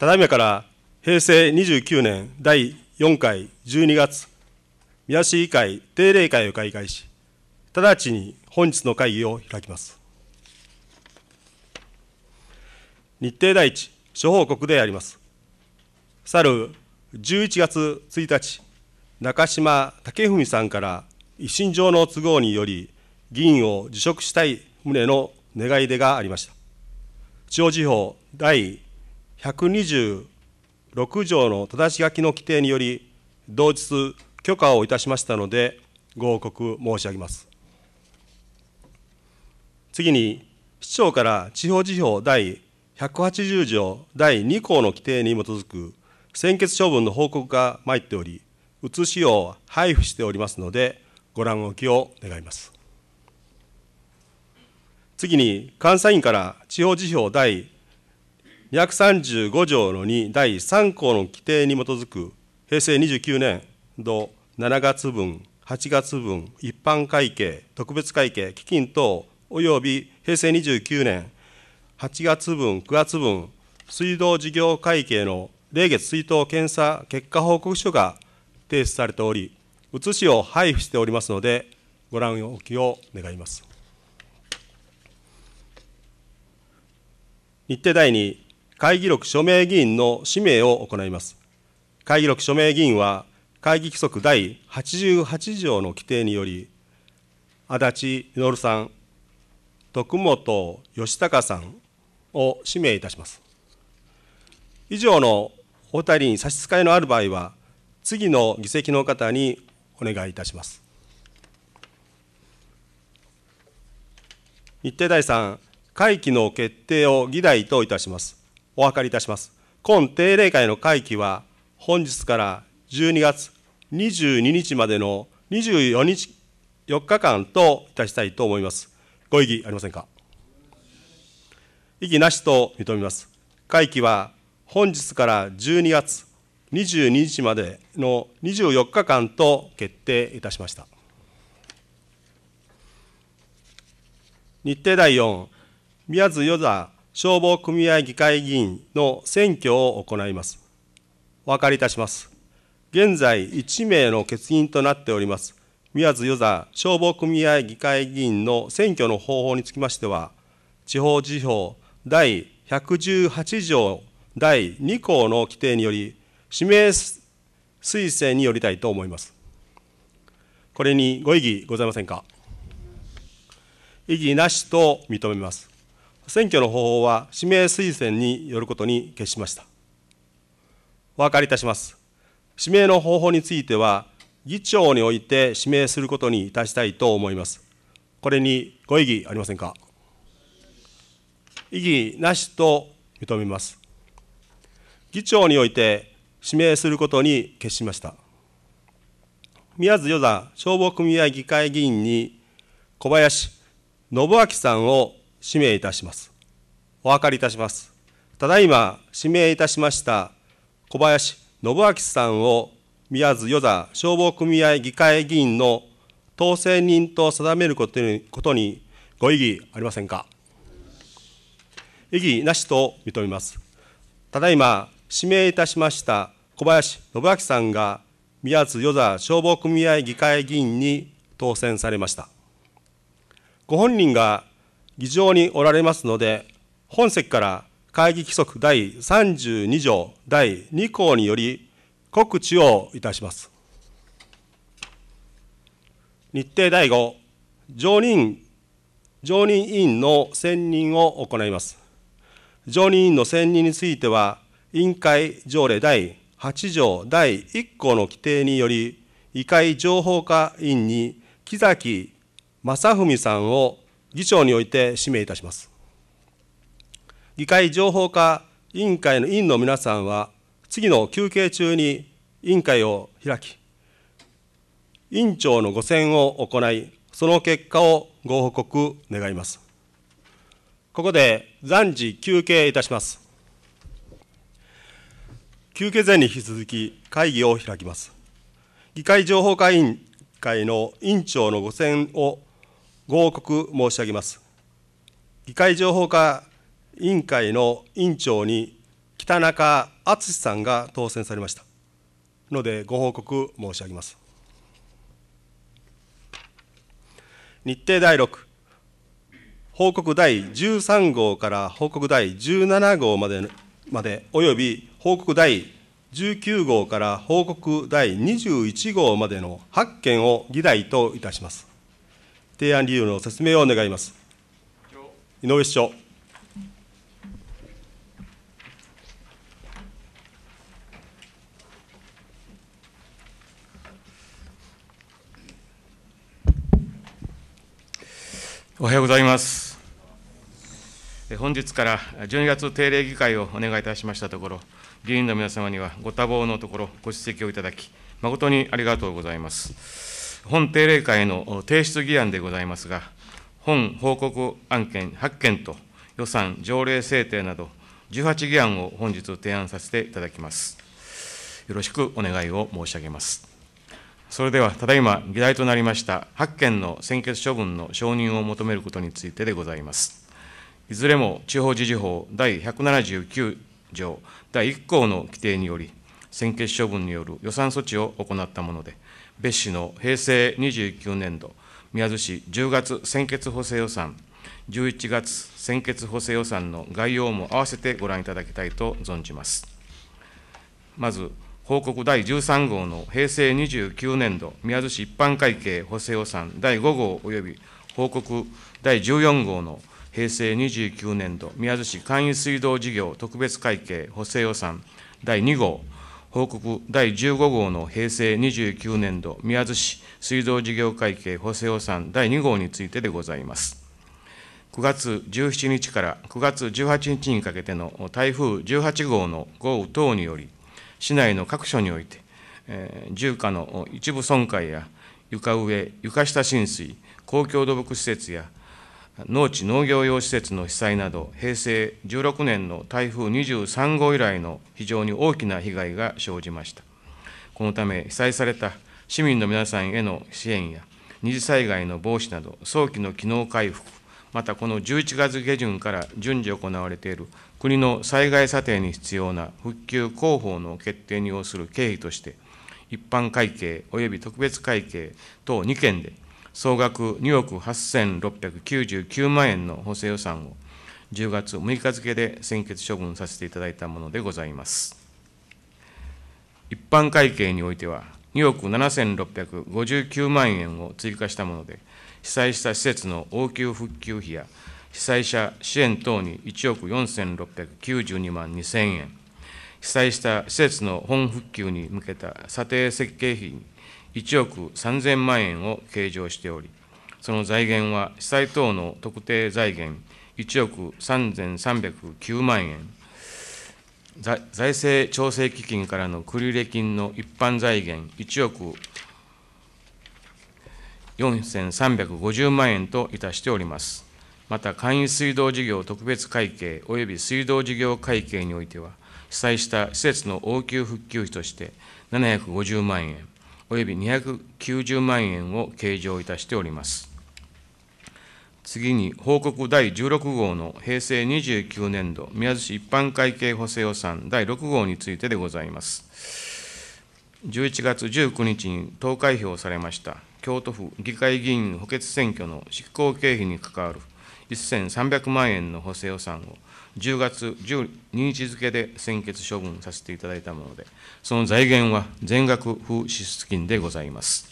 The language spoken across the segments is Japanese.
ただいまから平成29年第4回12月、宮市議会定例会を開会し、直ちに本日の会議を開きます。日程第一、諸報告であります。去る11月1日、中島武文さんから一身上の都合により、議員を辞職したい旨の願い出がありました。地方地方第126条の正し書きの規定により、同日許可をいたしましたので、ご報告申し上げます。次に、市長から地方辞表第180条第2項の規定に基づく専決処分の報告が参っており、写しを配布しておりますので、ご覧おきを願います。次に、監査員から地方辞表第235条の2第3項の規定に基づく平成29年度7月分、8月分、一般会計、特別会計、基金等、および平成29年8月分、9月分、水道事業会計の例月水道検査結果報告書が提出されており、写しを配布しておりますので、ご覧おきを願います。日程第2会議録署名議員の氏名を行います。会議録署名議員は、会議規則第88条の規定により、足立稔さん、徳本義孝さんを指名いたします。以上のお二人に差し支えのある場合は、次の議席の方にお願いいたします。日程第3、会期の決定を議題といたします。お諮りいたします。今定例会の会期は、本日から12月22日までの24日、4日間といたしたいと思います。ご異議ありませんか異議なしと認めます。会期は本日から12月22日までの24日間と決定いたしました。日程第4、宮津与座消防組合議会議員の選挙を行います。お分かりいたします。現在、1名の欠員となっております、宮津与座消防組合議会議員の選挙の方法につきましては、地方辞表第118条第2項の規定により、指名推薦によりたいと思います。これにご異議ございませんか。異議なしと認めます。選挙の方法は指名推薦によることに決しました。お分かりいたします。指名の方法については、議長において指名することにいたしたいと思います。これにご異議ありませんか。異議なしと認めます。議長において指名することに決しました。宮津与座消防組合議会議員に小林信明さんを指名いたします。お分かりいたします。ただいま指名いたしました小林信明さんを宮津与座消防組合議会議員の当選人と定めることにご異議ありませんか。異議なしと認めます。ただいま指名いたしました小林信明さんが宮津与座消防組合議会議員に当選されました。ご本人が議場におられますので、本席から会議規則第32条第2項により告知をいたします。日程第5、常任、常任委員の選任を行います。常任委員の選任については、委員会条例第8条第1項の規定により、議会情報課委員に木崎正文さんを議長において指名いたします。議会情報化委員会の委員の皆さんは、次の休憩中に委員会を開き、委員長の御選を行い、その結果をご報告願います。ここで暫時休憩いたします。休憩前に引き続き会議を開きます。議会情報会委員会の委員長のご選をご報告申し上げます。議会情報化委員会の委員長に北中敦さんが当選されました。ので、ご報告申し上げます。日程第6、報告第13号から報告第17号までまで、および報告第19号から報告第21号までの8件を議題といたします。提案理由の説明を願います。井上市長。おはようございます。本日から12月定例議会をお願いいたしましたところ、議員の皆様にはご多忙のところ、ご出席をいただき、誠にありがとうございます。本定例会の提出議案でございますが、本報告案件8件と予算条例制定など、18議案を本日提案させていただきます。よろしくお願いを申し上げます。それでは、ただいま議題となりました8件の専決処分の承認を求めることについてでございます。いずれも地方自治法第179条第1項の規定により、専決処分による予算措置を行ったもので、別紙の平成29年度、宮津市10月先決補正予算、11月先決補正予算の概要も併せてご覧いただきたいと存じます。まず、報告第13号の平成29年度宮津市一般会計補正予算第5号及び報告第14号の平成29年度宮津市簡易水道事業特別会計補正予算第2号報告第15号の平成29年度宮津市水道事業会計補正予算第2号についてでございます。9月17日から9月18日にかけての台風18号の豪雨等により、市内の各所において、えー、住家の一部損壊や床上、床下浸水、公共土木施設や農地農業用施設の被災など、平成16年の台風23号以来の非常に大きな被害が生じました。このため、被災された市民の皆さんへの支援や、二次災害の防止など、早期の機能回復、またこの11月下旬から順次行われている国の災害査定に必要な復旧広報の決定に要する経費として、一般会計及び特別会計等2件で、総額2億8699万円の補正予算を10月6日付で専決処分させていただいたものでございます。一般会計においては、2億7659万円を追加したもので、被災した施設の応急復旧費や被災者支援等に1億4692万2000円、被災した施設の本復旧に向けた査定設計費に1億3000万円を計上しており、その財源は被災等の特定財源1億3309万円、財政調整基金からの繰入金の一般財源1億4350万円といたしております。また、簡易水道事業特別会計及び水道事業会計においては、被災した施設の応急復旧費として750万円、及び290万円を計上いたしております。次に、報告第16号の平成29年度宮津市一般会計補正予算第6号についてでございます。11月19日に投開票されました京都府議会議員補欠選挙の執行経費に関わる1300万円の補正予算を10月12日付で専決処分させていただいたもので、その財源は全額不支出金でございます。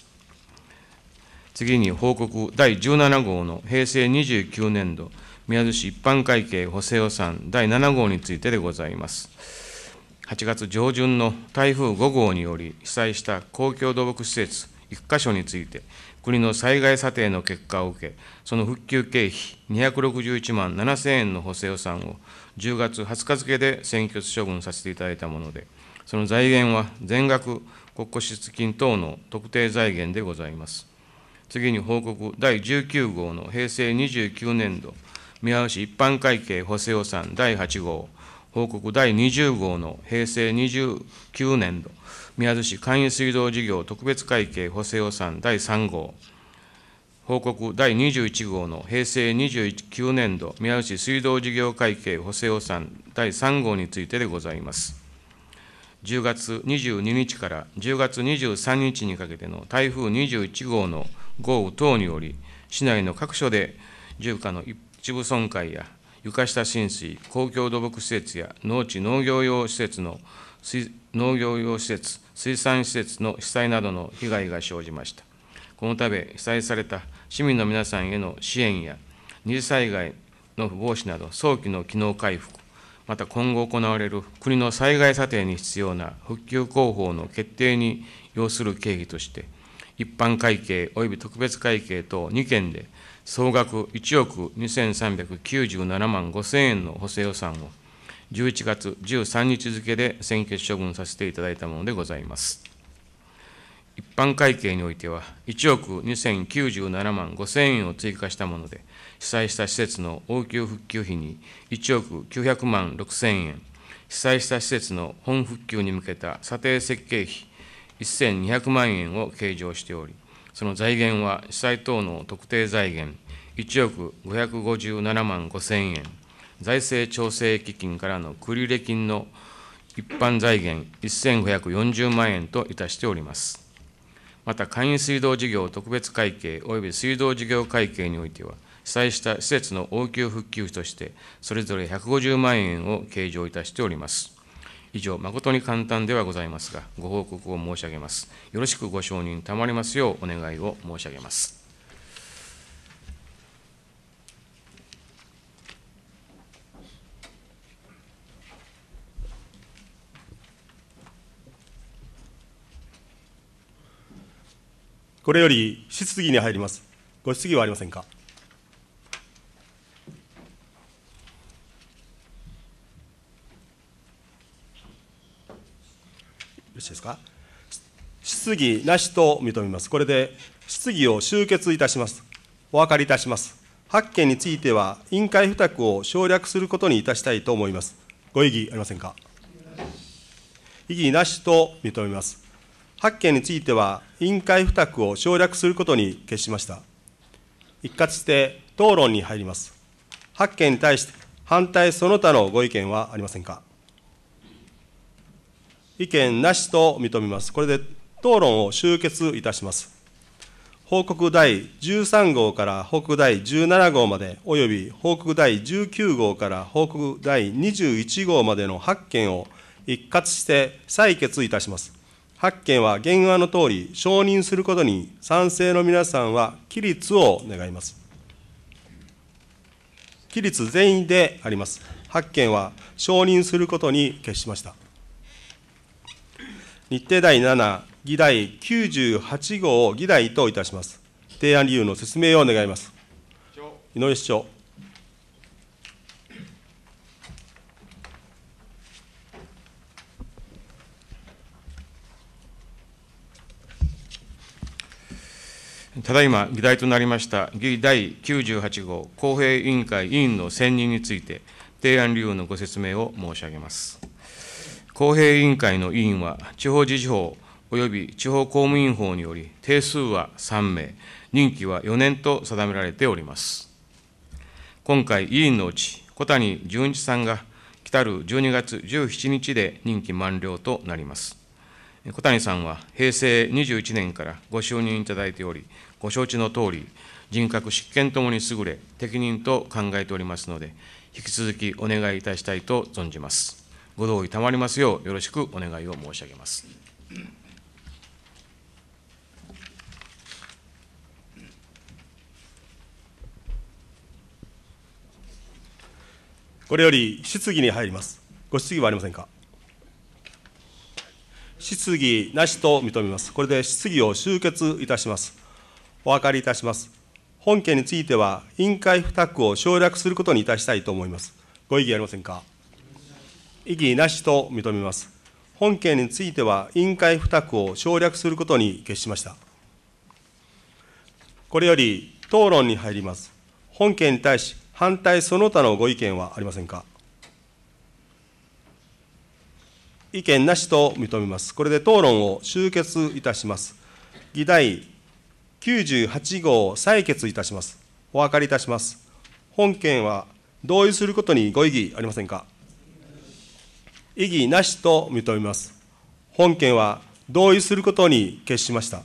次に報告第17号の平成29年度宮津市一般会計補正予算第7号についてでございます。8月上旬の台風5号により被災した公共土木施設1か所について、国の災害査定の結果を受け、その復旧経費261万7000円の補正予算を10月20日付で選挙処分させていただいたもので、その財源は全額国庫支出金等の特定財源でございます。次に報告第19号の平成29年度宮尾市一般会計補正予算第8号報告第20号の平成29年度、宮津市簡易水道事業特別会計補正予算第3号、報告第21号の平成29年度宮内水道事業会計補正予算第3号についてでございます。10月22日から10月23日にかけての台風21号の豪雨等により、市内の各所で住家の一部損壊や床下浸水、公共土木施設や農地農業用施設の農業用施設、水産施設の被災などの被害が生じました。このため、被災された市民の皆さんへの支援や、二次災害の防止など、早期の機能回復、また今後行われる国の災害査定に必要な復旧工法の決定に要する経費として、一般会計及び特別会計等2件で、総額1億2397万5000円の補正予算を、11月13日付で先決処分させていただいたものでございます。一般会計においては、1億2097万5000円を追加したもので、被災した施設の応急復旧費に1億900万6000円、被災した施設の本復旧に向けた査定設計費1200万円を計上しており、その財源は被災等の特定財源1億557万5000円、財政調整基金からの繰入金の一般財源1540万円といたしております。また、簡易水道事業特別会計及び水道事業会計においては、被災した施設の応急復旧費として、それぞれ150万円を計上いたしております。以上、誠に簡単ではございますが、ご報告を申し上げます。よろしくご承認賜りますようお願いを申し上げます。これより質疑に入ります。ご質疑はありませんか。話ですか質疑なしと認めますこれで質疑を終結いたしますお分かりいたします8件については委員会付託を省略することにいたしたいと思いますご異議ありませんか異議なしと認めます8件については委員会付託を省略することに決しました一括して討論に入ります8件に対して反対その他のご意見はありませんか意見なしと認めます。これで討論を終結いたします。報告第13号から報告第17号まで、および報告第19号から報告第21号までの8件を一括して採決いたします。8件は原案の通り承認することに賛成の皆さんは起立を願います。起立全員であります。8件は承認することに決しました。日程第7、議題98号を議題といたします。提案理由の説明を願います。井上市長。ただいま議題となりました議第98号公平委員会委員の選任について提案理由のご説明を申し上げます。公平委員会の委員は、地方自治法及び地方公務員法により、定数は3名、任期は4年と定められております。今回、委員のうち、小谷純一さんが、来たる12月17日で任期満了となります。小谷さんは平成21年からご就任いただいており、ご承知のとおり、人格、執権ともに優れ、適任と考えておりますので、引き続きお願いいたしたいと存じます。ご同意賜りますようよろしくお願いを申し上げます。これより質疑に入ります。ご質疑はありませんか。質疑なしと認めます。これで質疑を終結いたします。お分かりいたします。本件については、委員会付託を省略することにいたしたいと思います。ご異議ありませんか。異議なしと認めます。本件については、委員会付託を省略することに決しました。これより討論に入ります。本件に対し、反対その他のご意見はありませんか。意見なしと認めます。これで討論を終結いたします。議題98号採決いたします。お分かりいたします。本件は同意することにご異議ありませんか。異議なしと認めます。本件は同意することに決しました。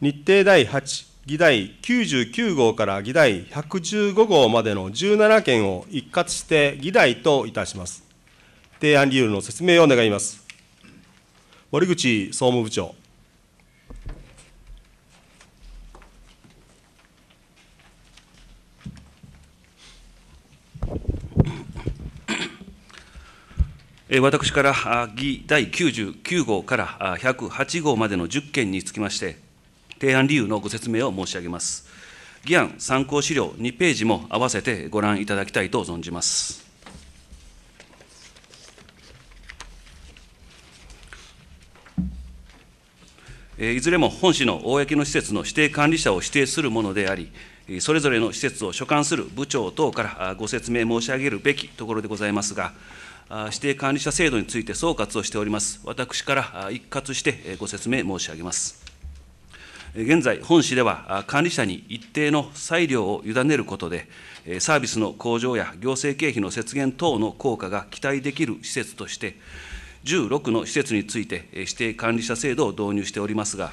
日程第8、議題99号から議題115号までの17件を一括して議題といたします。提案理由の説明を願います。森口総務部長。私から議第99号から108号までの10件につきまして、提案理由のご説明を申し上げます。議案参考資料2ページも合わせてご覧いただきたいと存じます。いずれも本市の公の施設の指定管理者を指定するものであり、それぞれの施設を所管する部長等からご説明申し上げるべきところでございますが、指定管理者制度について総括をしております。私から一括してご説明申し上げます。現在、本市では管理者に一定の裁量を委ねることで、サービスの向上や行政経費の節減等の効果が期待できる施設として、16の施設について指定管理者制度を導入しておりますが、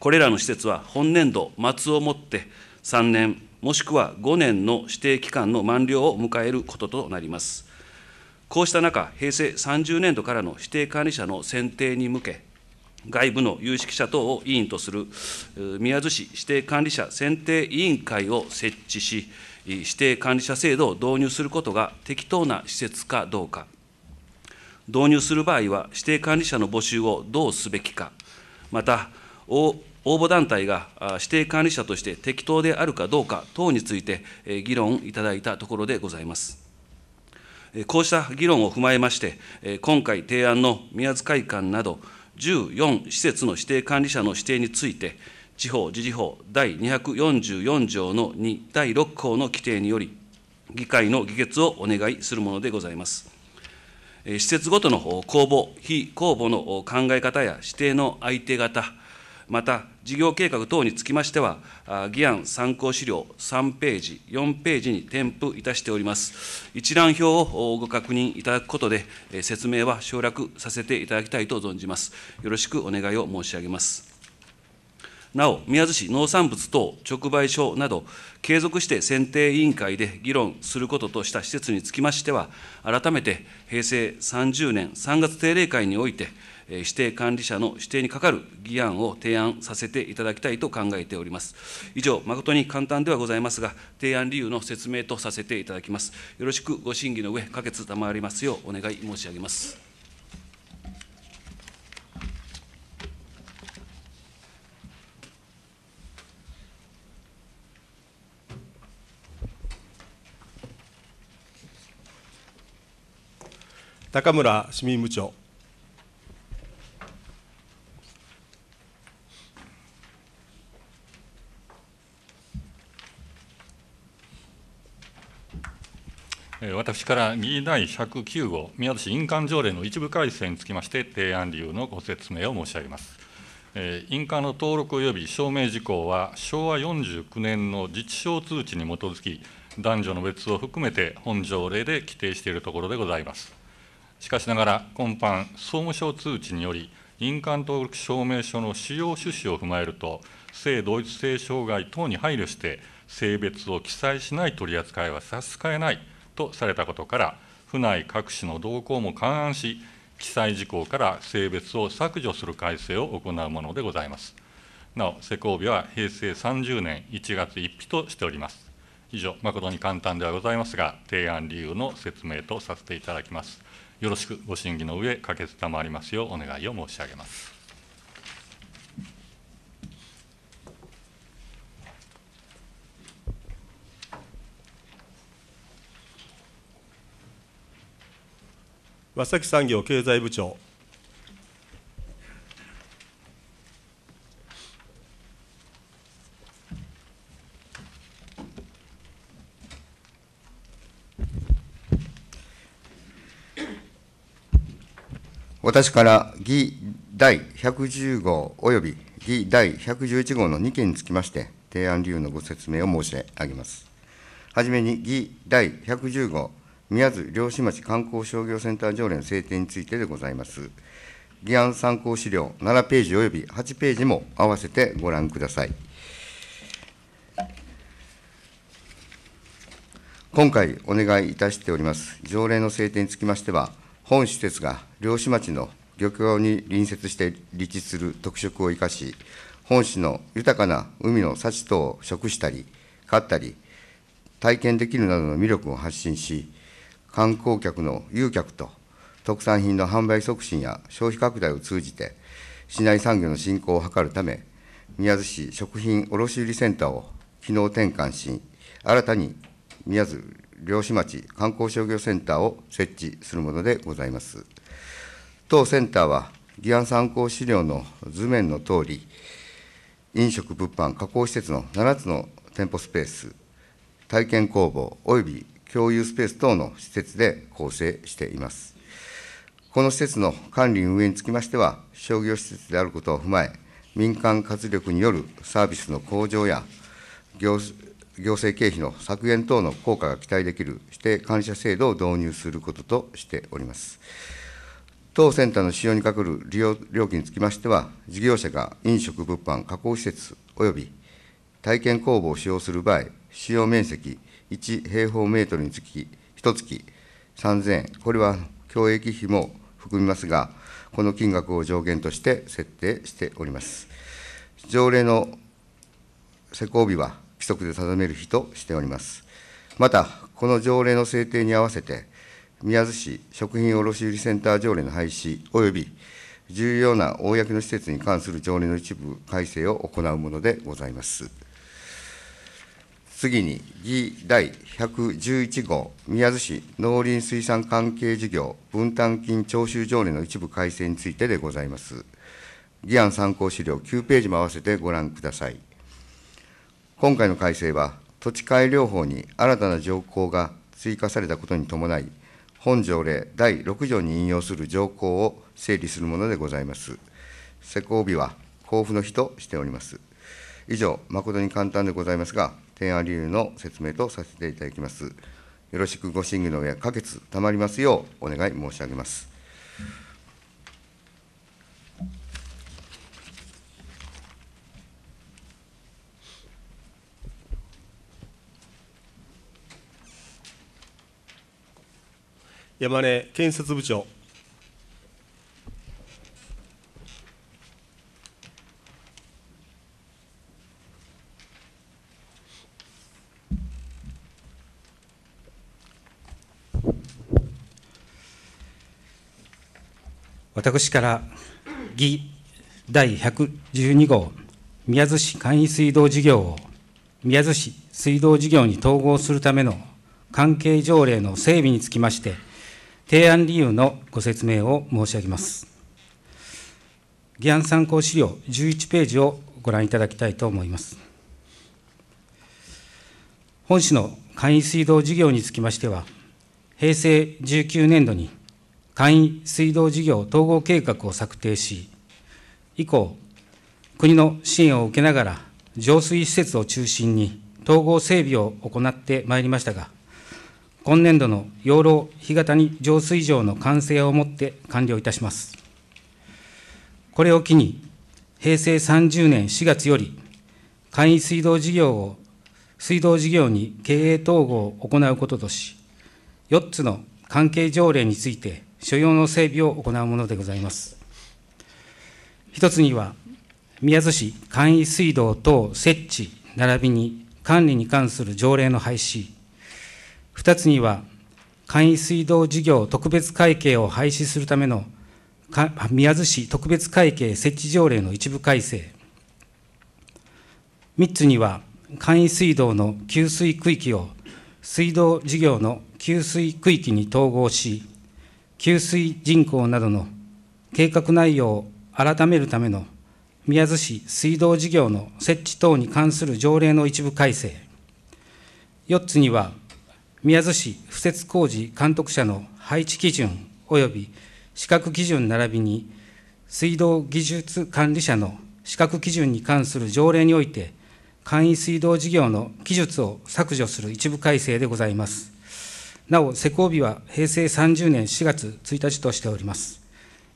これらの施設は本年度末をもって3年、もしくは5年の指定期間の満了を迎えることとなります。こうした中、平成30年度からの指定管理者の選定に向け、外部の有識者等を委員とする宮津市指定管理者選定委員会を設置し、指定管理者制度を導入することが適当な施設かどうか、導入する場合は指定管理者の募集をどうすべきか、また、応募団体が指定管理者として適当であるかどうか等について議論いただいたところでございます。こうした議論を踏まえまして、今回提案の宮津会館など14施設の指定管理者の指定について、地方自治法第244条の2第6項の規定により、議会の議決をお願いするものでございます。施設ごとの公募、非公募の考え方や指定の相手方、また、事業計画等につきましては、議案参考資料3ページ、4ページに添付いたしております。一覧表をご確認いただくことで、説明は省略させていただきたいと存じます。よろしくお願いを申し上げます。なお、宮津市農産物等直売所など、継続して選定委員会で議論することとした施設につきましては、改めて平成30年3月定例会において、指定管理者の指定にかかる議案を提案させていただきたいと考えております。以上、誠に簡単ではございますが、提案理由の説明とさせていただきます。よろしくご審議の上、可決賜りますようお願い申し上げます。高村市民部長。私から議員第109号、宮津市印鑑条例の一部改正につきまして、提案理由のご説明を申し上げます。印鑑の登録及び証明事項は、昭和49年の自治省通知に基づき、男女の別を含めて本条例で規定しているところでございます。しかしながら、今般、総務省通知により、印鑑登録証明書の使用趣旨を踏まえると、性同一性障害等に配慮して、性別を記載しない取り扱いは差し支えない。とされたことから、府内各市の動向も勘案し、記載事項から性別を削除する改正を行うものでございます。なお、施行日は平成30年1月1日としております。以上、誠に簡単ではございますが、提案理由の説明とさせていただきます。よろしくご審議の上、可決賜りますようお願いを申し上げます。和崎産業経済部長。私から議第110号及び議第111号の2件につきまして、提案理由のご説明を申し上げます。はじめに議第110号宮津漁師町観光商業センター条例の制定についてでございます。議案参考資料7ページ及び8ページも合わせてご覧ください。今回お願いいたしております条例の制定につきましては、本施設が漁師町の漁協に隣接して立地する特色を生かし、本市の豊かな海の幸等を食したり、買ったり、体験できるなどの魅力を発信し、観光客の誘客と、特産品の販売促進や消費拡大を通じて、市内産業の振興を図るため、宮津市食品卸売センターを機能転換し、新たに宮津漁師町観光商業センターを設置するものでございます。当センターは、議案参考資料の図面のとおり、飲食物販加工施設の7つの店舗スペース、体験工房及び共有スペース等の施設で構成しています。この施設の管理運営につきましては、商業施設であることを踏まえ、民間活力によるサービスの向上や行、行政経費の削減等の効果が期待できる指定管理者制度を導入することとしております。当センターの使用にかかる利用料金につきましては、事業者が飲食、物販、加工施設および体験工房を使用する場合、使用面積、1平方メートルにつき、1月3000円、これは教育費も含みますが、この金額を上限として設定しております。条例の施行日は規則で定める日としております。また、この条例の制定に合わせて、宮津市食品卸売センター条例の廃止及び重要な公の施設に関する条例の一部改正を行うものでございます。次に議第111号、宮津市農林水産関係事業分担金徴収条例の一部改正についてでございます。議案参考資料9ページも合わせてご覧ください。今回の改正は、土地改良法に新たな条項が追加されたことに伴い、本条例第6条に引用する条項を整理するものでございます。施行日は交付の日としております。以上、誠に簡単でございますが、提案理由の説明とさせていただきます。よろしくご審議の上、可決、たまりますようお願い申し上げます。山根建設部長。私から議第112号宮津市簡易水道事業を宮津市水道事業に統合するための関係条例の整備につきまして、提案理由のご説明を申し上げます。議案参考資料11ページをご覧いただきたいと思います。本市の簡易水道事業につきましては、平成19年度に簡易水道事業統合計画を策定し、以降、国の支援を受けながら、浄水施設を中心に統合整備を行ってまいりましたが、今年度の養老干潟に浄水場の完成をもって完了いたします。これを機に、平成30年4月より、簡易水道事業を、水道事業に経営統合を行うこととし、4つの関係条例について、所要の整備を行うものでございます。一つには、宮津市簡易水道等設置並びに管理に関する条例の廃止、二つには、簡易水道事業特別会計を廃止するための宮津市特別会計設置条例の一部改正、3つには簡易水道の給水区域を水道事業の給水区域に統合し、給水人口などの計画内容を改めるための宮津市水道事業の設置等に関する条例の一部改正、4つには宮津市敷設工事監督者の配置基準及び資格基準並びに水道技術管理者の資格基準に関する条例において簡易水道事業の記述を削除する一部改正でございます。なお、施行日は平成30年4月1日としております。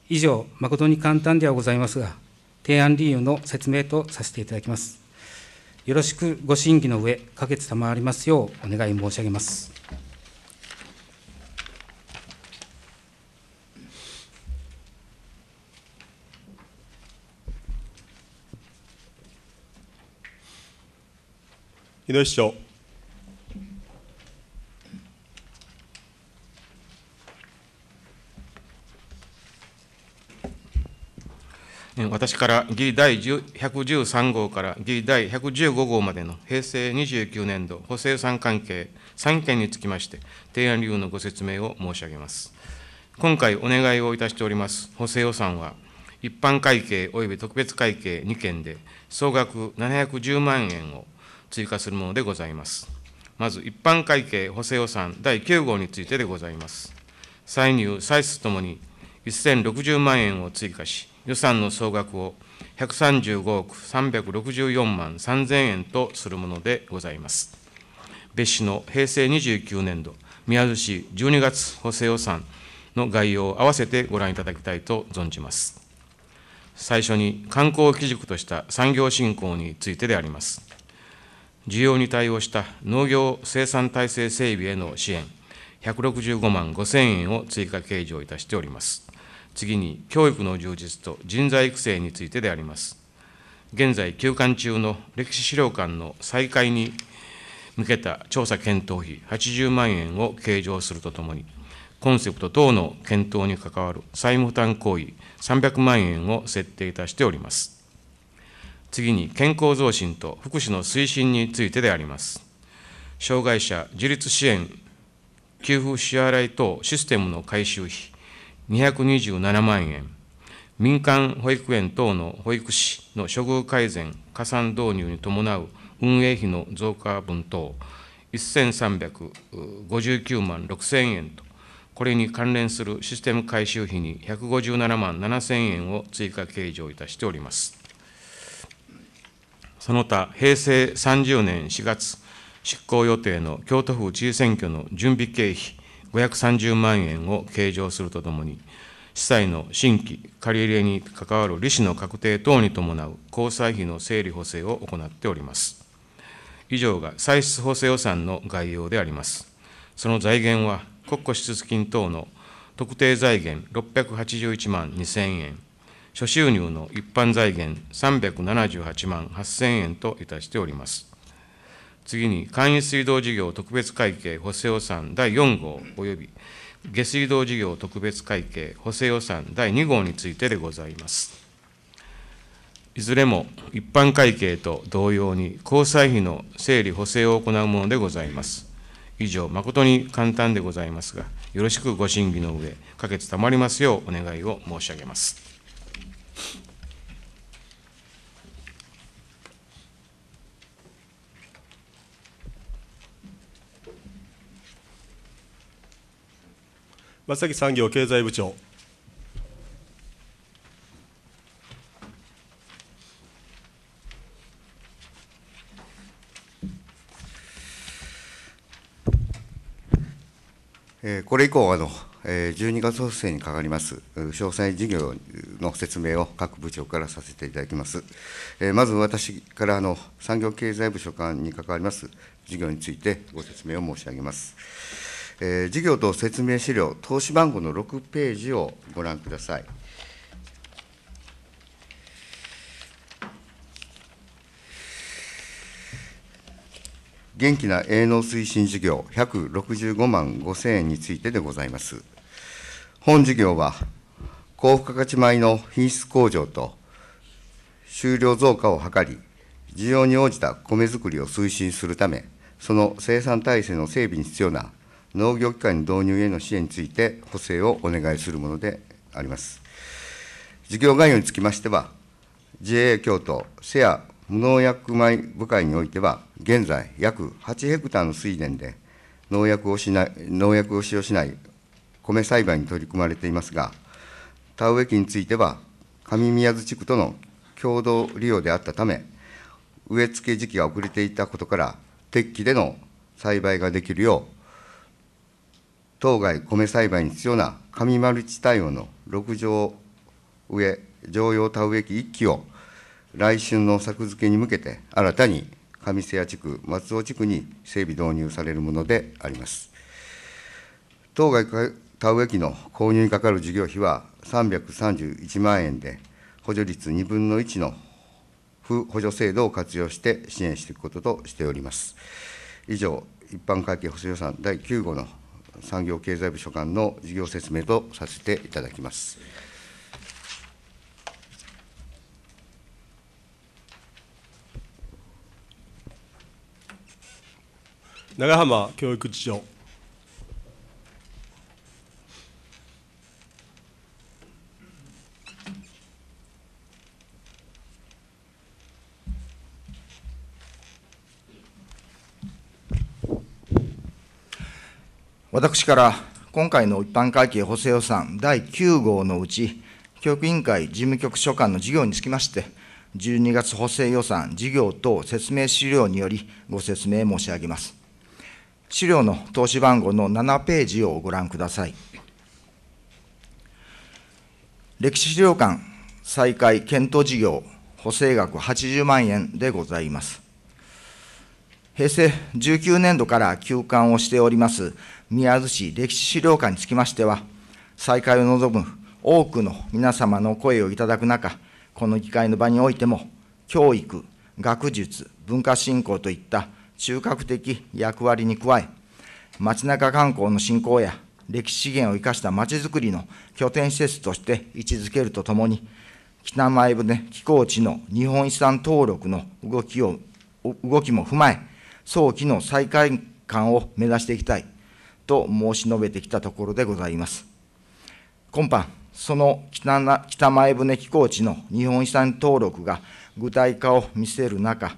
以上、誠に簡単ではございますが、提案理由の説明とさせていただきます。よろしくご審議の上、可決賜りますようお願い申し上げます。井上市長。私から議第113号から議第115号までの平成29年度補正予算関係3件につきまして、提案理由のご説明を申し上げます。今回お願いをいたしております補正予算は、一般会計及び特別会計2件で、総額710万円を追加するものでございます。まず、一般会計補正予算第9号についてでございます。歳入、歳出ともに1060万円を追加し、予算の総額を135億364万3000円とするものでございます。別紙の平成29年度、宮津市12月補正予算の概要を合わせてご覧いただきたいと存じます。最初に観光基軸とした産業振興についてであります。需要に対応した農業生産体制整備への支援、165万5000円を追加計上いたしております。次に教育の充実と人材育成についてであります。現在休館中の歴史資料館の再開に向けた調査検討費80万円を計上するとともに、コンセプト等の検討に関わる債務負担行為300万円を設定いたしております。次に健康増進と福祉の推進についてであります。障害者自立支援、給付支払い等システムの改修費227万円、民間保育園等の保育士の処遇改善、加算導入に伴う運営費の増加分等、1359万6000円と、これに関連するシステム改修費に157万7000円を追加計上いたしております。その他、平成30年4月、執行予定の京都府知事選挙の準備経費530万円を計上するとともに、司祭の新規借り入れに関わる利子の確定等に伴う交際費の整理補正を行っております。以上が歳出補正予算の概要であります。その財源は、国庫支出金等の特定財源681万2000円、諸収入の一般財源378万8000円といたしております。次に、簡易水道事業特別会計補正予算第4号及び、下水道事業特別会計補正予算第2号についてでございます。いずれも一般会計と同様に、交際費の整理補正を行うものでございます。以上、誠に簡単でございますが、よろしくご審議の上、可決たまりますようお願いを申し上げます。松崎産業経済部長。これ以降あの、12月補正にかかります詳細事業の説明を各部長からさせていただきます。まず私からあの産業経済部所管に関わります事業についてご説明を申し上げます。えー、事業と説明資料、投資番号の6ページをご覧ください。元気な営農推進事業165万5000円についてでございます。本事業は、高付加価値米の品質向上と、収量増加を図り、需要に応じた米作りを推進するため、その生産体制の整備に必要な農業機関導入への支援について補正をお願いするものであります。事業概要につきましては、JA 京都瀬谷無農薬米部会においては、現在約8ヘクタールの水田で農薬をしない、農薬を使用しない米栽培に取り組まれていますが、田植え機については、上宮津地区との共同利用であったため、植え付け時期が遅れていたことから、鉄器での栽培ができるよう当該米栽培に必要な紙マルチ対応の6畳植常用田植え機1機を来春の作付けに向けて新たに上瀬谷地区、松尾地区に整備導入されるものであります。当該田植え機の購入にかかる事業費は331万円で、補助率2分の1の補助制度を活用して支援していくこととしております。以上、一般会計補正予算第9号の産業経済部所管の事業説明とさせていただきます。長浜教育次長。私から今回の一般会計補正予算第9号のうち、教育委員会事務局所管の事業につきまして、12月補正予算事業等説明資料によりご説明申し上げます。資料の投資番号の7ページをご覧ください。歴史資料館再開検討事業補正額80万円でございます。平成19年度から休館をしております宮津市歴史資料館につきましては、再開を望む多くの皆様の声をいただく中、この議会の場においても、教育、学術、文化振興といった中核的役割に加え、街中観光の振興や歴史資源を生かしたまちづくりの拠点施設として位置づけるとともに、北前船寄港地の日本遺産登録の動きを動きも踏まえ、早期の再開館を目指していきたい。と申し述べてきたところでございます。今般、その北北前船寄港地の日本遺産登録が具体化を見せる中、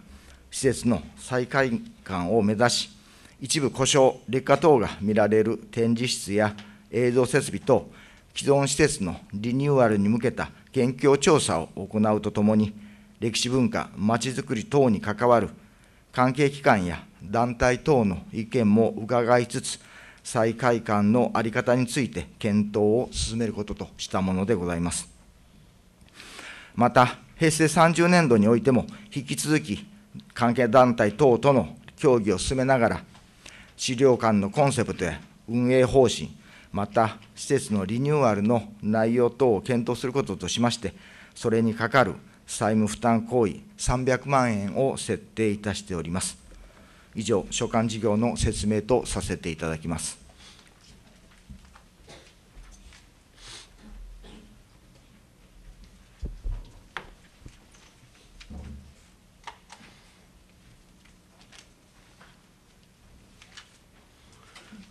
施設の再開館を目指し、一部故障、劣化等が見られる展示室や映像設備等、既存施設のリニューアルに向けた研究調査を行うとともに、歴史文化、まちづくり等に関わる関係機関や団体等の意見も伺いつつ、再開館の在り方について検討を進めることとしたものでございます。また、平成30年度においても、引き続き関係団体等との協議を進めながら、資料館のコンセプトや運営方針、また施設のリニューアルの内容等を検討することとしまして、それにかかる債務負担行為300万円を設定いたしております。以上、所管事業の説明とさせていただきます。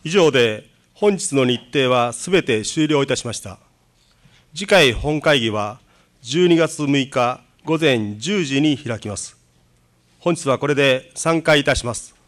以上で本日の日程はすべて終了いたしました。次回本会議は12月6日午前10時に開きます。本日はこれで散会いたします。